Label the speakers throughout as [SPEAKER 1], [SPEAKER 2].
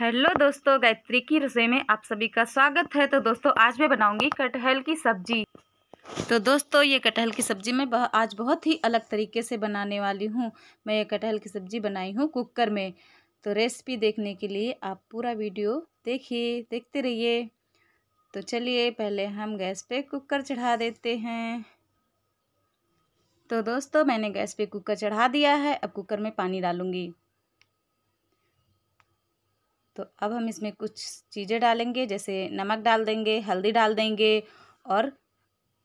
[SPEAKER 1] hello दोस्तों गायत्री की रसोई में आप सभी का स्वागत है तो दोस्तों आज मैं बनाऊंगी कटहल की सब्जी तो दोस्तों ये कटहल की सब्जी मैं बह, आज बहुत ही अलग तरीके से बनाने वाली हूँ मैं ये कटहल की सब्जी बनाई हूँ कुकर में तो रेसिपी देखने के लिए आप पूरा वीडियो देखिए देखते रहिए तो चलिए पहले हम गैस पर कुकर चढ़ा देते हैं तो दोस्तों मैंने गैस पे कुकर चढ़ा दिया है अब कुकर में पानी डालूँगी तो अब हम इसमें कुछ चीज़ें डालेंगे जैसे नमक डाल देंगे हल्दी डाल देंगे और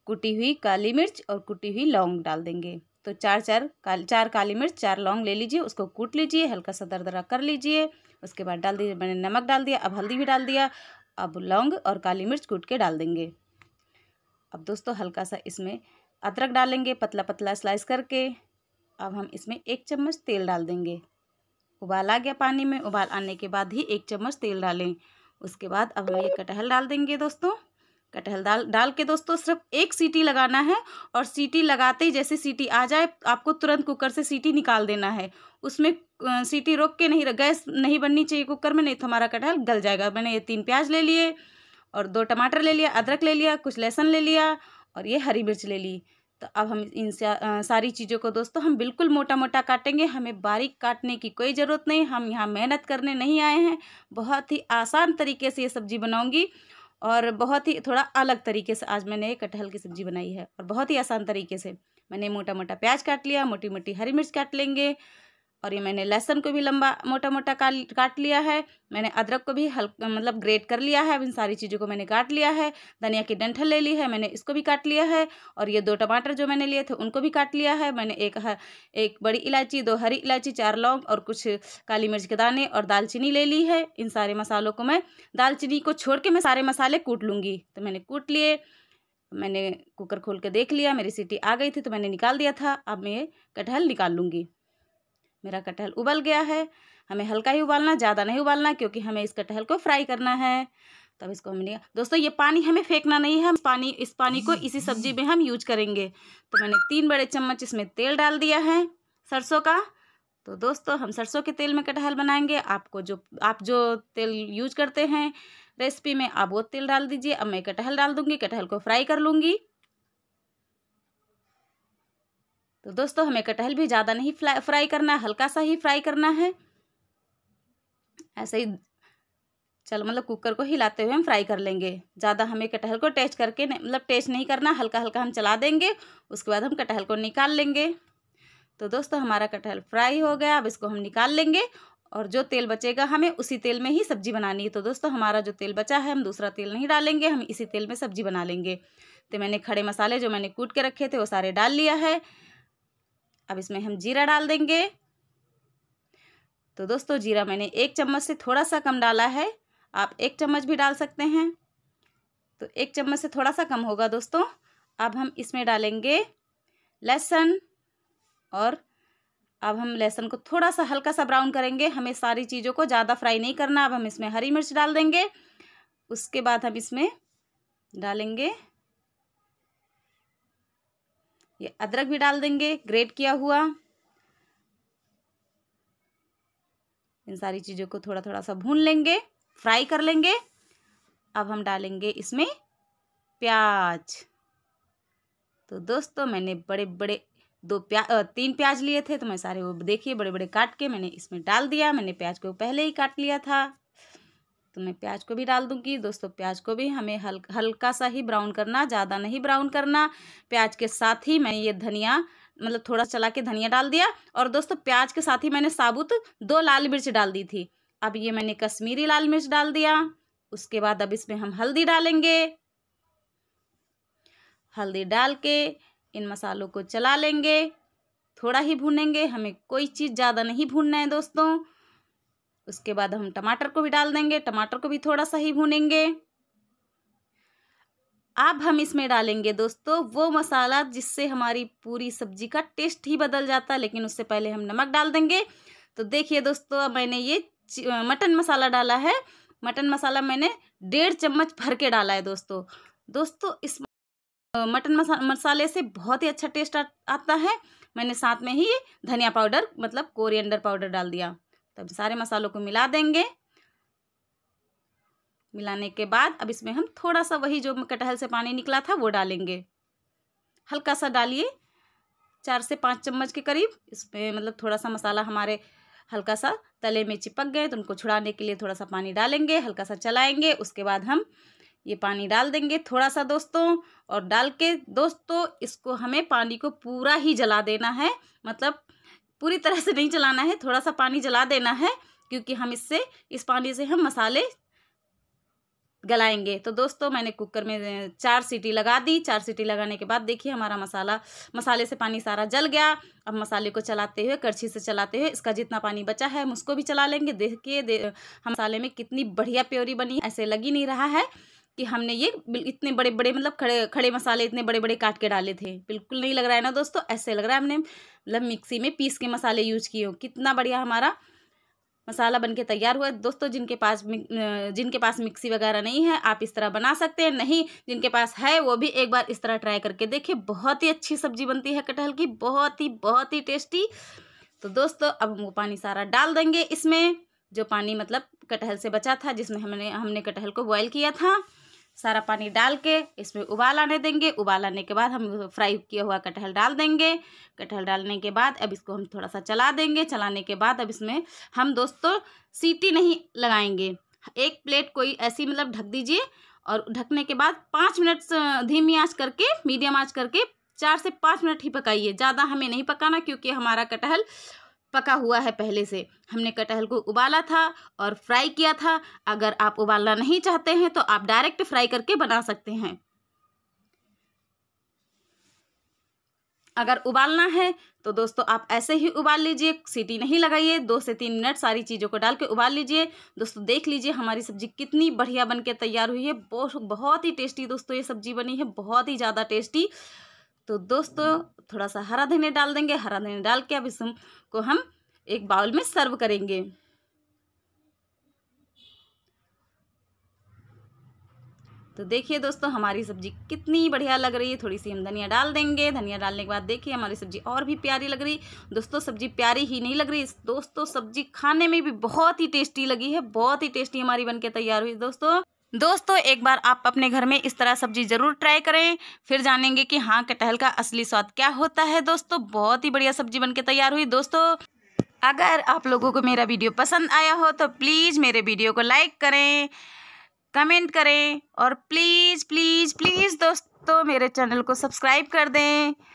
[SPEAKER 1] कुटी हुई काली मिर्च और कुटी हुई लौंग डाल देंगे तो चार चार काल चार काली मिर्च चार लौंग ले लीजिए उसको कूट लीजिए हल्का सा दरदरा कर लीजिए उसके बाद डाल दीजिए मैंने नमक डाल दिया अब हल्दी भी डाल दिया अब लौंग और काली मिर्च कूट के डाल देंगे अब दोस्तों हल्का सा इसमें अदरक डालेंगे पतला पतला स्लाइस करके अब हम इसमें एक चम्मच तेल डाल देंगे उबाल आ गया पानी में उबाल आने के बाद ही एक चम्मच तेल डालें उसके बाद अब हम ये कटहल डाल देंगे दोस्तों कटहल डाल डाल के दोस्तों सिर्फ एक सीटी लगाना है और सीटी लगाते ही जैसे सीटी आ जाए आपको तुरंत कुकर से सीटी निकाल देना है उसमें सीटी रोक के नहीं गैस नहीं बननी चाहिए कुकर में नहीं तो हमारा कटहल गल जाएगा मैंने ये तीन प्याज ले लिए और दो टमाटर ले लिया अदरक ले लिया कुछ लहसुन ले लिया और ये हरी मिर्च ले ली तो अब हम इन सारी चीज़ों को दोस्तों हम बिल्कुल मोटा मोटा काटेंगे हमें बारीक काटने की कोई ज़रूरत नहीं हम यहाँ मेहनत करने नहीं आए हैं बहुत ही आसान तरीके से ये सब्ज़ी बनाऊँगी और बहुत ही थोड़ा अलग तरीके से आज मैंने कटहल की सब्ज़ी बनाई है और बहुत ही आसान तरीके से मैंने मोटा मोटा प्याज काट लिया मोटी मोटी हरी मिर्च काट लेंगे और ये मैंने लहसुन को भी लंबा मोटा मोटा काट लिया है मैंने अदरक को भी हल्का मतलब ग्रेट कर लिया है इन सारी चीज़ों को मैंने काट लिया है धनिया की डंठल ले ली है मैंने इसको भी काट लिया है और ये दो टमाटर जो मैंने लिए थे उनको भी काट लिया है मैंने एक एक बड़ी इलायची दो हरी इलायची चार लौंग और कुछ काली मिर्च के दाने और दालचीनी ले ली है इन सारे मसालों को मैं दालचीनी को छोड़ के मैं सारे मसाले कूट लूँगी तो मैंने कूट लिए मैंने कुकर खोल के देख लिया मेरी सीटी आ गई थी तो मैंने निकाल दिया था अब मैं ये कटहल निकाल लूँगी मेरा कटहल उबल गया है हमें हल्का ही उबालना ज़्यादा नहीं उबालना क्योंकि हमें इस कटहल को फ्राई करना है तब इसको हमने दोस्तों ये पानी हमें फेंकना नहीं है पानी इस पानी को इसी सब्जी में हम यूज करेंगे तो मैंने तीन बड़े चम्मच इसमें तेल डाल दिया है सरसों का तो दोस्तों हम सरसों के तेल में कटहल बनाएंगे आपको जो आप जो तेल यूज करते हैं रेसिपी में आप वो तेल डाल दीजिए अब मैं कटहल डाल दूंगी कटहल को फ्राई कर लूँगी तो दोस्तों हमें कटहल भी ज़्यादा नहीं फ्राई करना है हल्का सा ही फ्राई करना है ऐसे ही चलो मतलब कुकर को हिलाते हुए हम फ्राई कर लेंगे ज़्यादा हमें कटहल को टेस्ट करके मतलब टेस्ट नहीं करना हल्का हल्का हम चला देंगे उसके बाद हम कटहल को निकाल लेंगे तो दोस्तों हमारा कटहल फ्राई हो गया अब इसको हम निकाल लेंगे और जो तेल बचेगा हमें उसी तेल में ही सब्जी बनानी है तो दोस्तों हमारा जो तेल बचा है हम दूसरा तेल नहीं डालेंगे हम इसी तेल में सब्जी बना लेंगे तो मैंने खड़े मसाले जो मैंने कूट के रखे थे वो सारे डाल लिया है अब इसमें हम जीरा डाल देंगे तो दोस्तों जीरा मैंने एक चम्मच से थोड़ा सा कम डाला है आप एक चम्मच भी डाल सकते हैं तो एक चम्मच से थोड़ा सा कम होगा दोस्तों अब हम इसमें डालेंगे लहसुन और अब हम लहसुन को थोड़ा सा हल्का सा ब्राउन करेंगे हमें सारी चीज़ों को ज़्यादा फ्राई नहीं करना अब हम इसमें हरी मिर्च डाल देंगे उसके बाद हम इसमें डालेंगे ये अदरक भी डाल देंगे ग्रेट किया हुआ इन सारी चीज़ों को थोड़ा थोड़ा सा भून लेंगे फ्राई कर लेंगे अब हम डालेंगे इसमें प्याज तो दोस्तों मैंने बड़े बड़े दो प्याज तीन प्याज लिए थे तो मैं सारे वो देखिए बड़े बड़े काट के मैंने इसमें डाल दिया मैंने प्याज को पहले ही काट लिया था तो मैं प्याज को भी डाल दूंगी दोस्तों प्याज को भी हमें हल्का हल्का सा ही ब्राउन करना ज़्यादा नहीं ब्राउन करना प्याज के साथ ही मैं ये धनिया मतलब थोड़ा चला के धनिया डाल दिया और दोस्तों प्याज के साथ ही मैंने साबुत दो लाल मिर्च डाल दी थी अब ये मैंने कश्मीरी लाल मिर्च डाल दिया उसके बाद अब इसमें हम हल्दी डालेंगे हल्दी डाल के इन मसालों को चला लेंगे थोड़ा ही भूनेंगे हमें कोई चीज़ ज़्यादा नहीं भूनना है दोस्तों उसके बाद हम टमाटर को भी डाल देंगे टमाटर को भी थोड़ा सा ही भूनेंगे अब हम इसमें डालेंगे दोस्तों वो मसाला जिससे हमारी पूरी सब्जी का टेस्ट ही बदल जाता है लेकिन उससे पहले हम नमक डाल देंगे तो देखिए दोस्तों अब मैंने ये मटन मसाला डाला है मटन मसाला मैंने डेढ़ चम्मच भर के डाला है दोस्तों दोस्तों इस मटन मसा मसाले से बहुत ही अच्छा टेस्ट आ, आता है मैंने साथ में ही धनिया पाउडर मतलब कोरिएंडर पाउडर डाल दिया तब सारे मसालों को मिला देंगे मिलाने के बाद अब इसमें हम थोड़ा सा वही जो कटहल से पानी निकला था वो डालेंगे हल्का सा डालिए चार से पाँच चम्मच के करीब इसमें मतलब थोड़ा सा मसाला हमारे हल्का सा तले में चिपक गए तो उनको छुड़ाने के लिए थोड़ा सा पानी डालेंगे हल्का सा चलाएंगे उसके बाद हम ये पानी डाल देंगे थोड़ा सा दोस्तों और डाल के दोस्तों इसको हमें पानी को पूरा ही जला देना है मतलब पूरी तरह से नहीं चलाना है थोड़ा सा पानी जला देना है क्योंकि हम इससे इस पानी से हम मसाले गलाएंगे तो दोस्तों मैंने कुकर में चार सीटी लगा दी चार सीटी लगाने के बाद देखिए हमारा मसाला मसाले से पानी सारा जल गया अब मसाले को चलाते हुए करछी से चलाते हुए इसका जितना पानी बचा है हम उसको भी चला लेंगे देखिए दे, हम मसाले में कितनी बढ़िया प्योरी बनी ऐसे लगी नहीं रहा है कि हमने ये इतने बड़े बड़े मतलब खड़े खड़े मसाले इतने बड़े बड़े काट के डाले थे बिल्कुल नहीं लग रहा है ना दोस्तों ऐसे लग रहा है हमने मतलब मिक्सी में पीस के मसाले यूज किए हों कितना बढ़िया हमारा मसाला बन के तैयार हुआ दोस्तों जिनके पास जिनके पास मिक्सी वगैरह नहीं है आप इस तरह बना सकते हैं नहीं जिनके पास है वो भी एक बार इस तरह ट्राई करके देखिए बहुत ही अच्छी सब्जी बनती है कटहल की बहुत ही बहुत ही टेस्टी तो दोस्तों अब हम वो पानी सारा डाल देंगे इसमें जो पानी मतलब कटहल से बचा था जिसमें हमने हमने कटहल को बॉयल किया था सारा पानी डाल के इसमें उबाल आने देंगे उबाल आने के बाद हम फ्राई किया हुआ कटहल डाल देंगे कटहल डालने के बाद अब इसको हम थोड़ा सा चला देंगे चलाने के बाद अब इसमें हम दोस्तों सीटी नहीं लगाएंगे एक प्लेट कोई ऐसी मतलब ढक दीजिए और ढकने के बाद पाँच मिनट धीमी आँच करके मीडियम आँच करके चार से पाँच मिनट ही पकाइए ज़्यादा हमें नहीं पकाना क्योंकि हमारा कटहल पका हुआ है पहले से हमने कटहल को उबाला था और फ्राई किया था अगर आप उबालना नहीं चाहते हैं तो आप डायरेक्ट फ्राई करके बना सकते हैं अगर उबालना है तो दोस्तों आप ऐसे ही उबाल लीजिए सीटी नहीं लगाइए दो से तीन मिनट सारी चीज़ों को डाल के उबाल लीजिए दोस्तों देख लीजिए हमारी सब्ज़ी कितनी बढ़िया बनके तैयार हुई है बहुत बहुत ही टेस्टी दोस्तों ये सब्ज़ी बनी है बहुत ही ज़्यादा टेस्टी तो दोस्तों थोड़ा सा हरा धनिया डाल देंगे हरा धनिया डाल के अब इसको हम एक बाउल में सर्व करेंगे तो देखिए दोस्तों हमारी सब्जी कितनी बढ़िया लग रही है थोड़ी सी हम धनिया डाल देंगे धनिया डालने के बाद देखिए हमारी सब्जी और भी प्यारी लग रही दोस्तों सब्जी प्यारी ही नहीं लग रही दोस्तों सब्जी खाने में भी बहुत ही टेस्टी लगी है बहुत ही टेस्टी हमारी बनके तैयार हुई दोस्तों दोस्तों एक बार आप अपने घर में इस तरह सब्जी ज़रूर ट्राई करें फिर जानेंगे कि हाँ कटहल का असली स्वाद क्या होता है दोस्तों बहुत ही बढ़िया सब्जी बनके तैयार हुई दोस्तों अगर आप लोगों को मेरा वीडियो पसंद आया हो तो प्लीज़ मेरे वीडियो को लाइक करें कमेंट करें और प्लीज़ प्लीज़ प्लीज़ दोस्तों मेरे चैनल को सब्सक्राइब कर दें